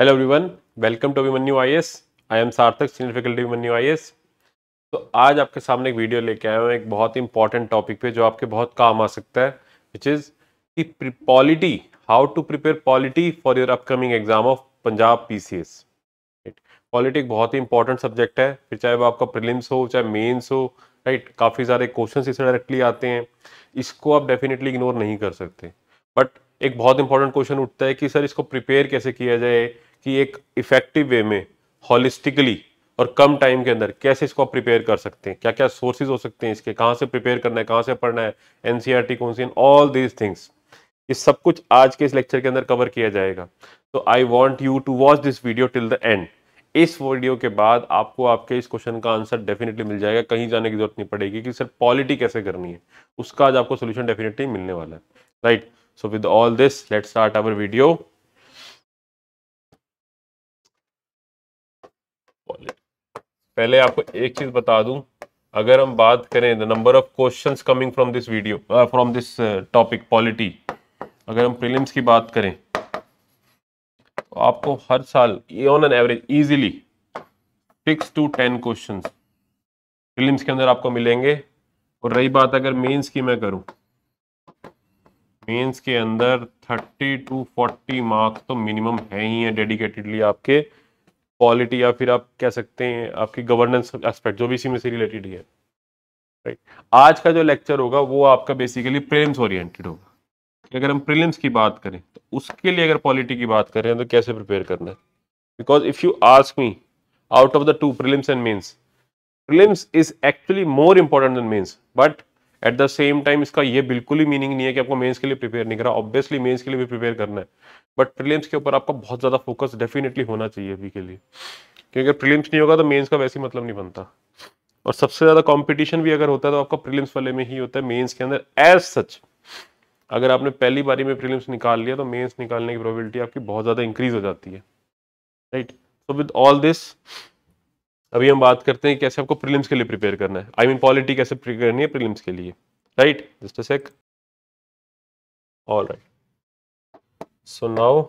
Hello everyone welcome to Abhimanyu I S I am Sarthak senior faculty Abhimanyu I S तो आज आपके सामने एक वीडियो लेके आया हूँ एक बहुत ही इंपॉर्टेंट टॉपिक पे जो आपके बहुत काम आ सकता है विच इज़ कि polity how to prepare polity for your upcoming exam of Punjab P C S polity एक बहुत ही इंपॉर्टेंट सब्जेक्ट है फिर चाहे वो आपका प्रिलिम्स हो चाहे मेन्स हो राइट काफ़ी सारे क्वेश्चन इससे डायरेक्टली आते हैं इसको आप डेफिनेटली इग्नोर नहीं कर सकते बट एक बहुत इंपॉर्टेंट क्वेश्चन उठता है कि सर इसको प्रिपेयर कैसे किया जाए कि एक इफेक्टिव वे में हॉलिस्टिकली और कम टाइम के अंदर कैसे इसको आप प्रिपेयर कर सकते हैं क्या क्या सोर्सेज हो सकते हैं इसके कहाँ से प्रिपेयर करना है कहाँ से पढ़ना है एनसीईआरटी कौन सी ऑल दीज थिंग्स ये सब कुछ आज के इस लेक्चर के अंदर कवर किया जाएगा तो I want you to watch this video till the end इस वीडियो के बाद आपको आपके इस क्वेश्चन का आंसर डेफिनेटली मिल जाएगा कहीं जाने की जरूरत नहीं पड़ेगी कि सर पॉलिटी कैसे करनी है उसका आज आपको सोल्यूशन डेफिनेटली मिलने वाला है right so with all this let start our video पहले आपको एक चीज बता दूं अगर हम बात करें the number of questions coming from this video from this topic polity अगर हम प्रीलिम्स की बात करें तो आपको हर साल on an average easily six to ten question prelims के अंदर आपको मिलेंगे और रही बात अगर मेंस की मैं करूं मेंस के अंदर थर्टी टू फोर्टी मार्क्स तो मिनिमम है ही है डेडिकेटेडली आपके क्वालिटी या फिर आप कह सकते हैं आपकी गवर्नेंस एस्पेक्ट जो भी इसी में से रिलेटेड ही है राइट आज का जो लेक्चर होगा वो आपका बेसिकली प्रेम्स ओरिएंटेड होगा कि अगर हम प्रीलिम्स की बात करें तो उसके लिए अगर पॉलिटी की बात करें तो कैसे प्रिपेयर करना है because if you ask me out of the two prelims and mains prelims is actually more important than mains but at the same time इसका ये बिल्कुल ही मीनिंग नहीं है कि आपको मेंस के लिए प्रिपेयर नहीं करा ऑब्वियसली मेंस के लिए भी प्रिपेयर करना है बट प्रीलिम्स के ऊपर आपका बहुत ज़्यादा फोकस डेफिनेटली होना चाहिए अभी के लिए क्योंकि अगर प्रीलिम्स नहीं होगा तो मेंस का वैसे मतलब नहीं बनता और सबसे ज़्यादा कॉम्पिटिशन भी अगर होता है तो आपका प्रीलिम्स वाले में ही होता है मेन्स के अंदर एज सच अगर आपने पहली बारी में प्रीलिम्स निकाल लिया तो मेन्स निकालने की प्रोबेबिलिटी आपकी बहुत ज़्यादा इंक्रीज हो जाती है right so with all this अभी हम बात करते हैं कैसे आपको प्रीलिम्स के लिए प्रिपेयर करना है आई मीन पॉलिटी कैसे प्रिपेयर करनी है प्रीलिम्स के लिए right just sec all right so now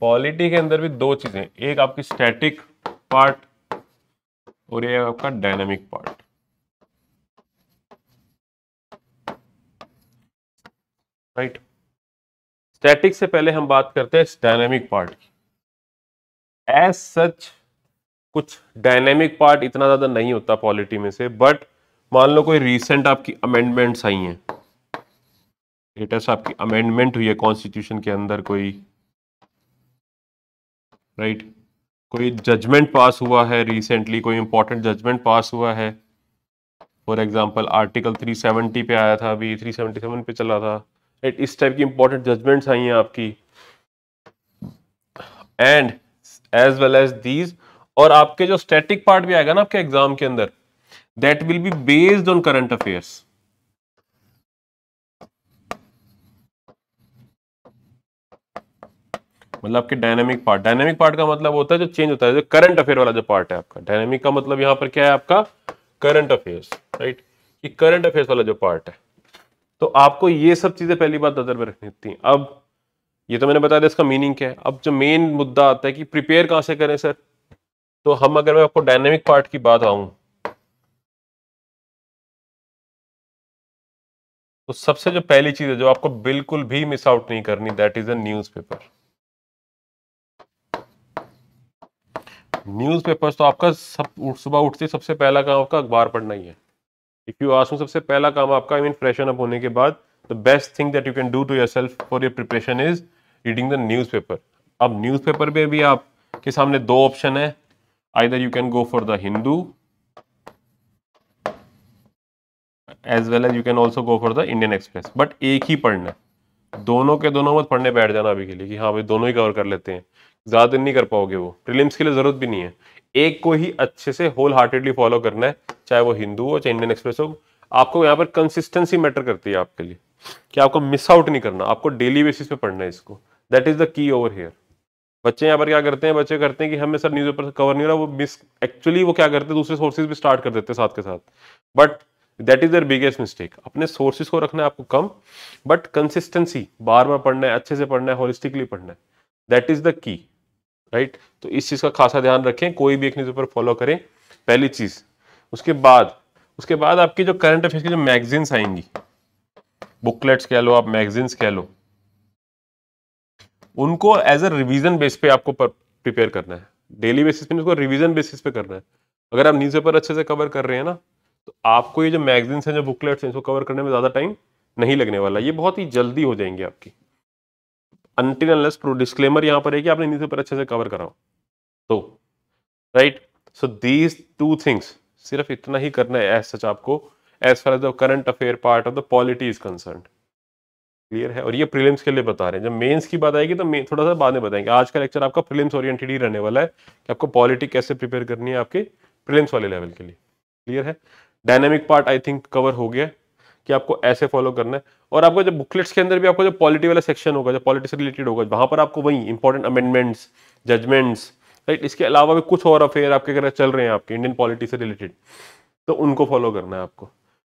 polity के अंदर भी दो चीजें एक आपकी स्टैटिक पार्ट और ये आपका dynamic part right right. Static से पहले हम बात करते हैं डायनेमिक पार्ट की एज सच कुछ डायनेमिक पार्ट इतना ज़्यादा नहीं होता पॉलिटी में से बट मान लो कोई रिसेंट आपकी अमेंडमेंट्स आई हैं लेटेस्ट आपकी अमेंडमेंट हुई है कॉन्स्टिट्यूशन के अंदर कोई राइट right? कोई जजमेंट पास हुआ है रिसेंटली कोई इंपॉर्टेंट जजमेंट पास हुआ है फॉर एग्जांपल आर्टिकल 370 पे आया था अभी 377 पे चला था राइट इस टाइप की इंपॉर्टेंट जजमेंट्स आई हैं आपकी and as well as these और आपके जो स्टैटिक पार्ट भी आएगा ना आपके एग्जाम के अंदर that will be based on current affairs मतलब आपके डायनेमिक पार्ट डायनेमिक पार्ट का मतलब होता है जो चेंज होता है जो करंट अफेयर वाला जो पार्ट है आपका डायनेमिक का मतलब यहां पर क्या है आपका करंट अफेयर्स राइट ये करंट अफेयर्स वाला जो पार्ट है तो आपको ये सब चीज़ें पहली बात नज़र में रखनी होती हैं अब ये तो मैंने बताया इसका मीनिंग क्या है अब जो मेन मुद्दा आता है कि प्रिपेयर कहाँ से करें सर तो हम अगर मैं आपको डायनेमिक पार्ट की बात आऊं तो सबसे जो पहली चीज़ है जो आपको बिल्कुल भी मिस आउट नहीं करनी that is a newspaper तो आपका सब सुबह उठते सबसे पहला काम आपका अखबार पढ़ना ही है इफ यू आसू सबसे पहला काम आपका आई मीन फ्रेशन अप होने के बाद the best thing that you can do to yourself for your preparation is reading the newspaper अब न्यूज़ पेपर में भी आपके सामने दो ऑप्शन है either you can go for the Hindu as well as you can also go for the Indian Express but एक ही पढ़ना दोनों के दोनों मत पढ़ने बैठ जाना अभी के लिए कि हाँ भाई दोनों ही कवर कर लेते हैं ज़्यादा दिन नहीं कर पाओगे वो प्रिलिम्स के लिए ज़रूरत भी नहीं है एक को ही अच्छे से होल हार्टेडली फॉलो करना है चाहे वो हिंदू हो चाहे इंडियन एक्सप्रेस हो आपको यहाँ पर कंसिस्टेंसी मैटर करती है आपके लिए कि आपको मिस आउट नहीं करना आपको डेली बेसिस पे पढ़ना है इसको that is the key over here बच्चे यहाँ पर क्या करते हैं बच्चे करते हैं कि हमें सर न्यूज़ से कवर नहीं हो रहा वो मिस एक्चुअली वो क्या करते हैं दूसरे सोर्सेज भी स्टार्ट कर देते हैं साथ के साथ but that is their biggest mistake अपने सोर्सेज को रखना है आपको कम बट कंसिस्टेंसी बार बार पढ़ना है अच्छे से पढ़ना है होलिस्टिकली पढ़ना है that is the key right तो इस चीज़ का खासा ध्यान रखें कोई भी एक न्यूज़ पेपर फॉलो करें पहली चीज़ उसके बाद उसके बाद आपकी जो करंट अफेयर्स की जो मैगजीन्स आएंगी बुकलेट्स कह लो आप मैगजीन्स कह लो उनको एज अ रिविजन बेस पे आपको प्रिपेयर करना है डेली बेसिस पे उसको रिविजन बेसिस पे करना है अगर आप न्यूज पेपर अच्छे से कवर कर रहे हैं ना तो आपको ये जो मैगजीन्स हैं जो बुकलेट्स हैं इसको कवर करने में ज़्यादा टाइम नहीं लगने वाला ये बहुत ही जल्दी हो जाएंगे आपकी अनटिल प्रो डिस्क्लेमर यहाँ पर है कि आपने पेपर अच्छे से कवर कराओ तो right so these two things सिर्फ इतना ही करना है एज सच आपको as far as the current affair part of the polity is concern clear है और ये प्रीलिम्स के लिए बता रहे हैं जब मेंस की बात आएगी तो मेन थोड़ा सा बाद में बताएंगे आज का लेक्चर आपका प्रीलिम्स ओरिएंटेड ही रहने वाला है कि आपको पॉलिटी कैसे प्रिपेयर करनी है आपके प्रीलिम्स वाले लेवल के लिए क्लियर है dynamic part I think cover हो गया कि आपको ऐसे फॉलो करना है और आपको जब बुकलेट्स के अंदर भी आपको जो पॉलिटी वाला सेक्शन होगा जो पॉलिटिक्स रिलेटेड होगा वहां पर आपको वही इंपॉर्टेंट अमेंडमेंट्स जजमेंट्स राइट इसके अलावा भी कुछ और अफेयर आपके अगर चल रहे हैं आपके इंडियन पॉलिटी से रिलेटेड तो उनको फॉलो करना है आपको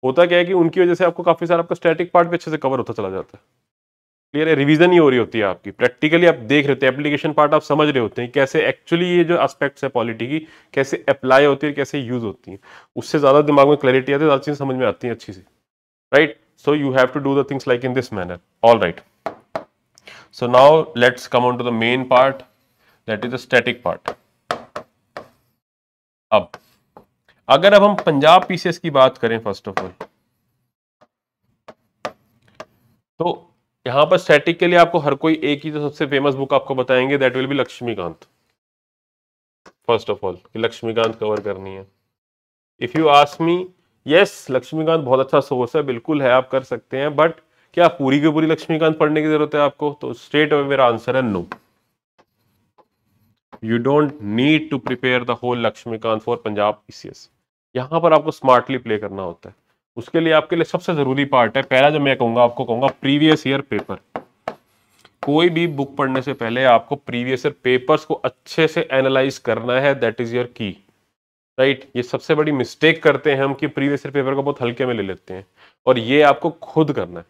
होता क्या है कि उनकी वजह से आपको काफ़ी सारा आपका स्टैटिक पार्ट भी अच्छे से कवर होता चला जाता है क्लियर है रिवीजन ही हो रही होती है आपकी प्रैक्टिकली आप देख रहे होते हैं एप्लीकेशन पार्ट आप समझ रहे होते हैं कैसे एक्चुअली ये जो एस्पेक्ट्स है पॉलिटी की कैसे अप्लाई होती है कैसे यूज होती है उससे ज़्यादा दिमाग में क्लैरिटी आती है ज़्यादा चीज़ें समझ में आती हैं अच्छी सी right so you have to do the things like in this manner all right so now let's come on to the main part that is the static part अब अगर अब हम पंजाब पीसीएस की बात करें फर्स्ट ऑफ ऑल तो यहां पर स्टैटिक के लिए आपको हर कोई एक ही जो तो सबसे फेमस बुक आपको बताएंगे that will be Laxmikanth first of all Laxmikanth cover करनी है if you ask me yes Laxmikanth बहुत अच्छा सोर्स है बिल्कुल है आप कर सकते हैं बट क्या पूरी की पूरी लक्ष्मीकांत पढ़ने की जरूरत है आपको तो स्ट्रेट अवे मेरा आंसर है no no. You don't need to prepare the whole Laxmikanth for Punjab PCS यहाँ पर आपको स्मार्टली प्ले करना होता है उसके लिए आपके लिए सबसे ज़रूरी पार्ट है पहला जो मैं कहूंगा आपको कहूंगा प्रीवियस ईयर पेपर कोई भी बुक पढ़ने से पहले आपको प्रीवियस ईयर पेपर्स को अच्छे से एनालाइज करना है that is your key right ये सबसे बड़ी मिस्टेक करते हैं हम कि प्रीवियस ईयर पेपर को बहुत हल्के में ले लेते हैं और ये आपको खुद करना है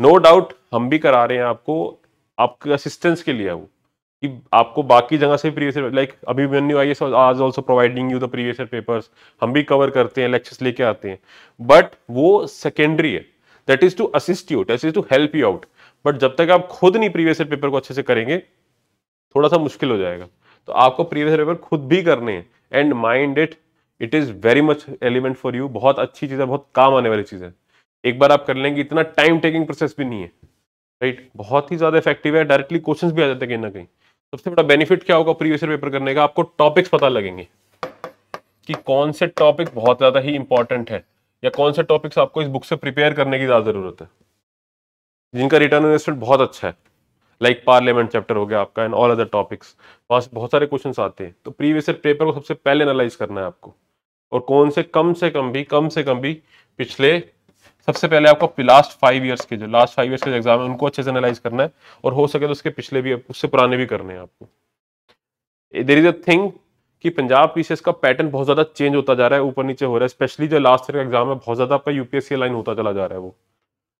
नो no डाउट हम भी करा रहे हैं आपको आपके असिस्टेंस के लिए वो कि आपको बाकी जगह से प्रीवियस लाइक अभी भी आई आई आज also providing you the previous papers हम भी कवर करते हैं लेक्चर्स लेके आते हैं बट वो सेकेंडरी है that is to assist you that is to help you out but जब तक आप खुद नहीं प्रीवियस पेपर को अच्छे से करेंगे थोड़ा सा मुश्किल हो जाएगा तो आपको प्रीवियस पेपर खुद भी करने हैं and mind it it is very much element for you बहुत अच्छी चीज़ है बहुत काम आने वाली चीज़ है एक बार आप कर लेंगे इतना टाइम टेकिंग प्रोसेस भी नहीं है राइट right? बहुत ही ज़्यादा इफेक्टिव है डायरेक्टली क्वेश्चन भी आ जाते हैं कहीं ना कहीं सबसे बड़ा बेनिफिट क्या होगा प्रीवियस पेपर करने का आपको टॉपिक्स पता लगेंगे कि कौन से टॉपिक बहुत ज़्यादा ही इंपॉर्टेंट है या कौन से टॉपिक्स आपको इस बुक से प्रिपेयर करने की ज़्यादा ज़रूरत है जिनका रिटर्न इन्वेस्टमेंट बहुत अच्छा है लाइक पार्लियामेंट चैप्टर हो गया आपका एंड ऑल अदर टॉपिक्स वहाँ से बहुत सारे क्वेश्चन आते हैं तो प्रीवियस ईयर पेपर को सबसे पहले एनालाइज करना है आपको और कौन से कम से कम भी कम से कम भी पिछले सबसे पहले आपको लास्ट फाइव ईयर्स के जो लास्ट फाइव ईयर्स के एग्जाम है उनको अच्छे से एनालाइज करना है और हो सके तो उसके पिछले भी उससे पुराने भी करने हैं आपको देर इज अ थिंग कि पंजाब पीसीएस का पैटर्न बहुत ज़्यादा चेंज होता जा रहा है ऊपर नीचे हो रहा है स्पेशली जो लास्ट ईयर का एग्जाम है बहुत ज़्यादा आपका यूपीएससी लाइन होता चला जा रहा है वो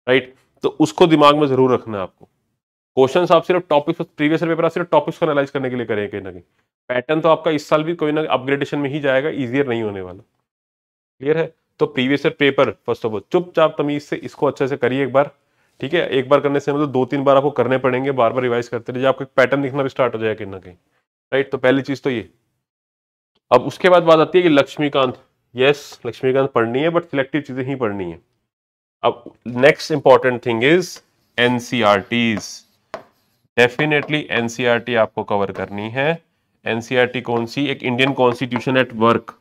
राइट तो उसको दिमाग में जरूर रखना है आपको क्वेश्चन आप सिर्फ टॉपिक्स प्रीवियस पेपर आप सिर्फ टॉपिक्स को एनालाइज करने के लिए करें कहीं ना कहीं पैटर्न तो आपका इस साल भी कोई ना अपग्रेडेशन में ही जाएगा ईजियर नहीं होने वाला क्लियर है तो previous year paper first of all चुपचाप तमीज से इसको अच्छे से करिए एक बार ठीक है एक बार करने से मतलब दो तीन बार आपको करने पड़ेंगे बार बार रिवाइज करते रहिए आपको एक पैटर्न दिखना भी स्टार्ट हो जाएगा कहीं ना कहीं राइट तो पहली चीज़ तो ये अब उसके बाद बात आती है कि लक्ष्मीकांत यस लक्ष्मीकांत पढ़नी है बट सिलेक्टिव चीज़ें ही पढ़नी है अब next important thing is an definitely NCERT आपको कवर करनी है एनसीईआरटी e कौन सी एक Indian constitution at work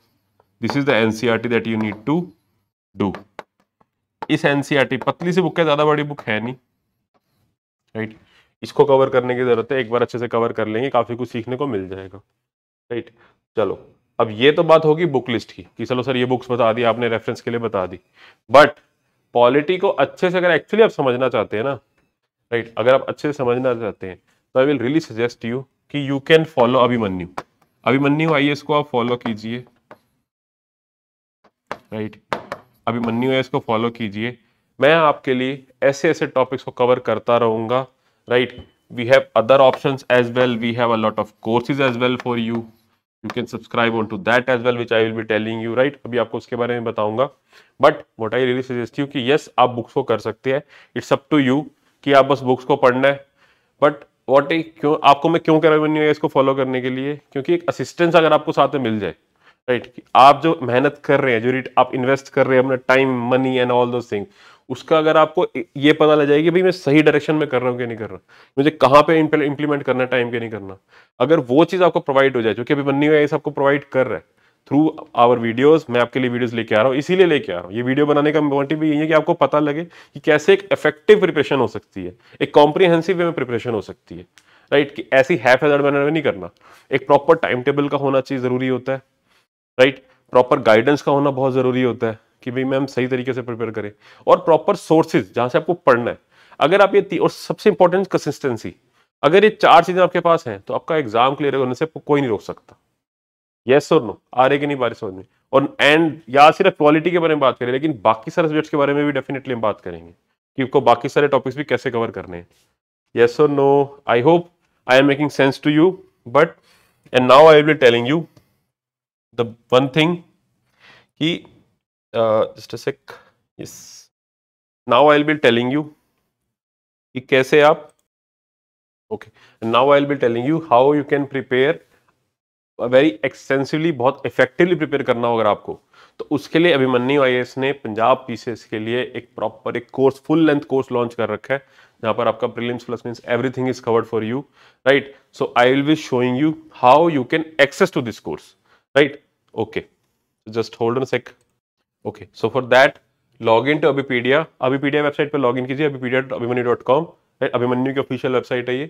this is the NCERT that you need to do इस एनसीईआरटी e पतली सी बुक है ज़्यादा बड़ी बुक है नहीं राइट right? इसको कवर करने की ज़रूरत है एक बार अच्छे से कवर कर लेंगे काफ़ी कुछ सीखने को मिल जाएगा राइट right? चलो अब ये तो बात होगी बुक लिस्ट की कि चलो सर ये बुक्स बता दी आपने रेफरेंस के लिए बता दी बट पॉलिटी को अच्छे से अगर एक्चुअली आप समझना चाहते हैं ना राइट right? अगर आप अच्छे से समझना चाहते हैं तो I will really suggest you कि you can follow Abhimanyu Abhimanyu आई को आप फॉलो कीजिए राइट अभी मन्यू है इसको फॉलो कीजिए मैं आपके लिए ऐसे ऐसे टॉपिक्स को कवर करता रहूँगा right we have other option as well we have a lot of courses as well for you you can subscribe on to that as well which I will be telling you right अभी आपको उसके बारे में बताऊंगा but what I really suggest you कि yes आप books को कर सकते हैं इट्स अप टू यू कि आप बस बुक्स को पढ़ना है बट वॉट क्यों आपको मैं क्यों कह रहा हूँ इसको फॉलो करने के लिए क्योंकि एक असिस्टेंस अगर आपको साथ में मिल जाए राइट आप जो मेहनत कर रहे हैं जो रिट आप इन्वेस्ट कर रहे हैं अपना टाइम मनी एंड ऑल दो थिंग उसका अगर आपको ये पता लग जाएगी भाई मैं सही डायरेक्शन में कर रहा हूँ कि नहीं कर रहा मुझे कहाँ पे इंप्लीमेंट करना है टाइम के नहीं करना अगर वो चीज़ आपको प्रोवाइड हो जाए जो कि अभी बन्नी हुआ सबको प्रोवाइड कर रहा है थ्रू आवर वीडियोस मैं आपके लिए वीडियोस लेके आ रहा हूँ इसीलिए लेके आ रहा हूँ ये वीडियो बनाने का मोटिव भी यही है कि आपको पता लगे कि कैसे एक इफेक्टिव प्रिपरेशन हो सकती है एक कॉम्प्रीहेंसिव वे में प्रिपरेशन हो सकती है राइट कि ऐसी हैफ हजार मैनर में नहीं करना एक प्रॉपर टाइम टेबल का होना चाहिए ज़रूरी होता है राइट प्रॉपर गाइडेंस का होना बहुत ज़रूरी होता है कि भाई मैम सही तरीके से प्रिपेयर करें और प्रॉपर सोर्सेज जहाँ से आपको पढ़ना है अगर आप ये और सबसे इंपॉर्टेंट कंसिस्टेंसी अगर ये चार चीज़ें आपके पास हैं तो आपका एग्जाम क्लियर होने से आपको कोई नहीं रोक सकता ये और नो आ रहे कि नहीं बारिश समझ में और एंड या सिर्फ क्वालिटी के बारे में बात करें लेकिन बाकी सारे सब्जेक्ट्स के बारे में भी डेफिनेटली हम बात करेंगे कि आपको बाकी सारे टॉपिक्स भी कैसे कवर करने हैं येस और no I hope I am making sense to you but and now I will telling you the one thing ki uh, just a sec yes now i'll be telling you ki kaise aap okay And now i'll be telling you how you can prepare very uh, extensively बहुत effectively prepare करना हो अगर आपको तो उसके लिए अभिमन्यू आई ने Punjab PCS के लिए एक प्रॉपर एक course full length course launch कर रखा है जहां पर आपका prelims plus means everything is covered for you right so I will be showing you how you can access to this course right okay so just hold on a sec okay so for that log in to Abhipedia Abhipedia website पर log in कीजिए Abhipedia Abhimanyu dot com right Abhimanyu की official website है ये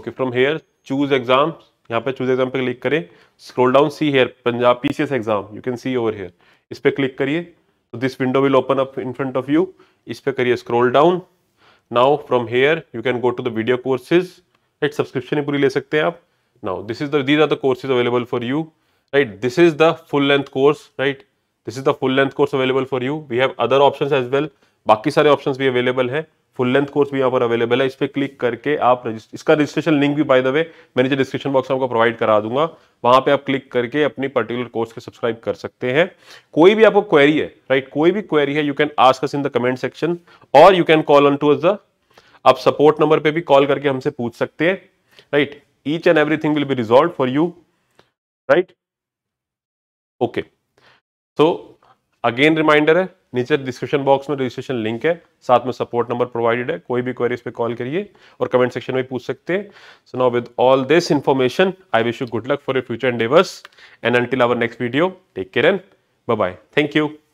okay from here choose exam यहाँ पे choose exam पे click करें scroll down see here Punjab PCS exam you can see over here इस पर क्लिक करिए तो this window will open up in front of you इस पर करिए scroll down now from here you can go to the video courses right subscription ही पूरी ले सकते हैं आप now this is the these are the courses available for you right this is the full length course right this is the full length course available for you we have other options as well बाकी सारे option भी available है full length course भी यहाँ पर available है इस पर क्लिक करके आप रजिस्ट इसका रजिस्ट्रेशन लिंक भी बाय द वे मैंने जो डिस्क्रिप्शन बॉक्स में आपको प्रोवाइड करा दूंगा वहाँ पे आप क्लिक करके अपनी पर्टिकुलर कोर्स के सब्सक्राइब कर सकते हैं कोई भी आपको क्वेरी है राइट कोई भी क्वेरी है you can ask us in the comment section और you can call on to the आप सपोर्ट नंबर पर भी कॉल करके हमसे पूछ सकते हैं right each and every will be resolve for you right okay so again reminder है नीचे डिस्क्रिप्शन बॉक्स में रजिस्ट्रेशन लिंक है साथ में सपोर्ट नंबर प्रोवाइडेड है कोई भी क्वेरी इस पर कॉल करिए और कमेंट सेक्शन में पूछ सकते हैं so now with all this information I wish you good luck for your future endeavours and until our next video take care and bye bye thank you